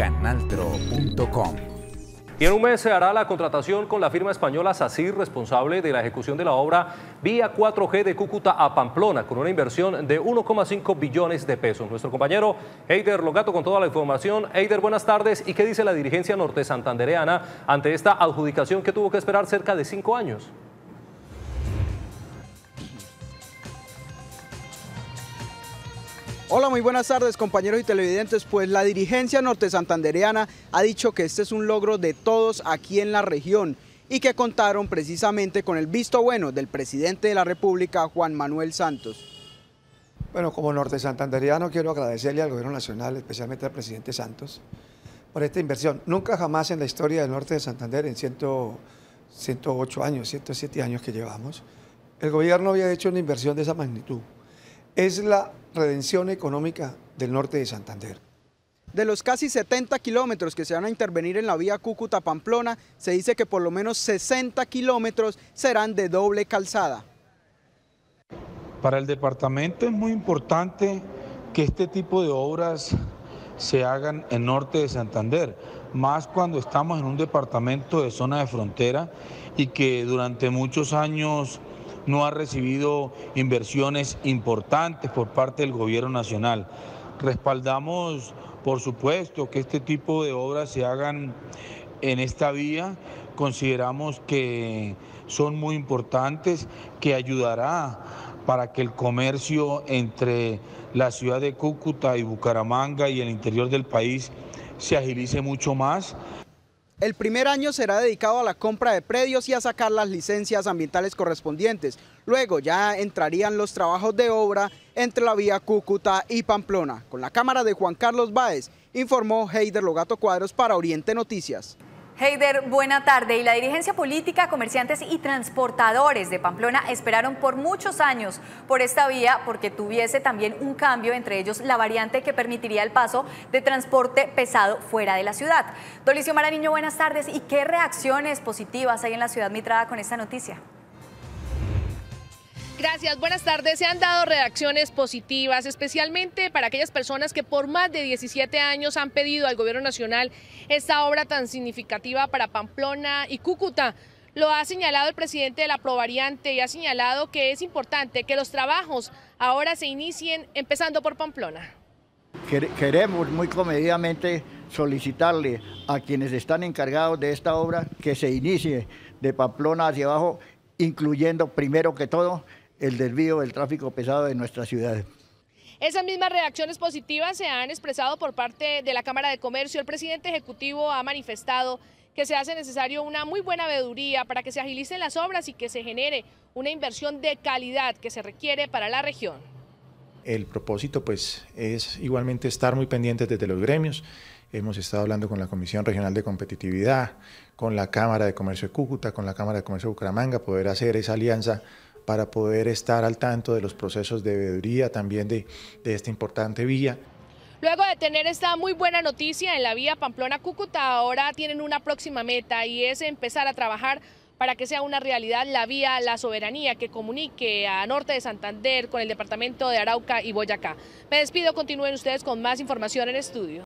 canaltro.com. Y en un mes se hará la contratación con la firma española SACIR, responsable de la ejecución de la obra Vía 4G de Cúcuta a Pamplona, con una inversión de 1,5 billones de pesos. Nuestro compañero Eider Logato con toda la información. Eider, buenas tardes. ¿Y qué dice la dirigencia norte santandereana ante esta adjudicación que tuvo que esperar cerca de cinco años? Hola, muy buenas tardes compañeros y televidentes. Pues la dirigencia norte santandereana ha dicho que este es un logro de todos aquí en la región y que contaron precisamente con el visto bueno del presidente de la República, Juan Manuel Santos. Bueno, como norte santandereano quiero agradecerle al gobierno nacional, especialmente al presidente Santos, por esta inversión. Nunca jamás en la historia del norte de Santander, en 108 años, 107 años que llevamos, el gobierno había hecho una inversión de esa magnitud es la redención económica del norte de Santander. De los casi 70 kilómetros que se van a intervenir en la vía Cúcuta-Pamplona, se dice que por lo menos 60 kilómetros serán de doble calzada. Para el departamento es muy importante que este tipo de obras se hagan en norte de Santander, más cuando estamos en un departamento de zona de frontera y que durante muchos años no ha recibido inversiones importantes por parte del gobierno nacional. Respaldamos, por supuesto, que este tipo de obras se hagan en esta vía. Consideramos que son muy importantes, que ayudará para que el comercio entre la ciudad de Cúcuta y Bucaramanga y el interior del país se agilice mucho más. El primer año será dedicado a la compra de predios y a sacar las licencias ambientales correspondientes. Luego ya entrarían los trabajos de obra entre la vía Cúcuta y Pamplona. Con la cámara de Juan Carlos Báez, informó Heider Logato Cuadros para Oriente Noticias. Heider, buena tarde. Y la dirigencia política, comerciantes y transportadores de Pamplona esperaron por muchos años por esta vía porque tuviese también un cambio, entre ellos la variante que permitiría el paso de transporte pesado fuera de la ciudad. Dolicio Maraniño, buenas tardes. ¿Y qué reacciones positivas hay en la ciudad mitrada con esta noticia? Gracias, buenas tardes. Se han dado reacciones positivas, especialmente para aquellas personas que por más de 17 años han pedido al Gobierno Nacional esta obra tan significativa para Pamplona y Cúcuta. Lo ha señalado el presidente de la Provariante y ha señalado que es importante que los trabajos ahora se inicien empezando por Pamplona. Queremos muy comedidamente solicitarle a quienes están encargados de esta obra que se inicie de Pamplona hacia abajo, incluyendo primero que todo el desvío del tráfico pesado de nuestras ciudades. Esas mismas reacciones positivas se han expresado por parte de la Cámara de Comercio. El presidente ejecutivo ha manifestado que se hace necesario una muy buena veeduría para que se agilicen las obras y que se genere una inversión de calidad que se requiere para la región. El propósito pues es igualmente estar muy pendientes desde los gremios. Hemos estado hablando con la Comisión Regional de Competitividad, con la Cámara de Comercio de Cúcuta, con la Cámara de Comercio de Bucaramanga, poder hacer esa alianza para poder estar al tanto de los procesos de veeduría también de, de esta importante vía. Luego de tener esta muy buena noticia en la vía Pamplona-Cúcuta, ahora tienen una próxima meta y es empezar a trabajar para que sea una realidad la vía La Soberanía que comunique a Norte de Santander con el departamento de Arauca y Boyacá. Me despido, continúen ustedes con más información en estudio.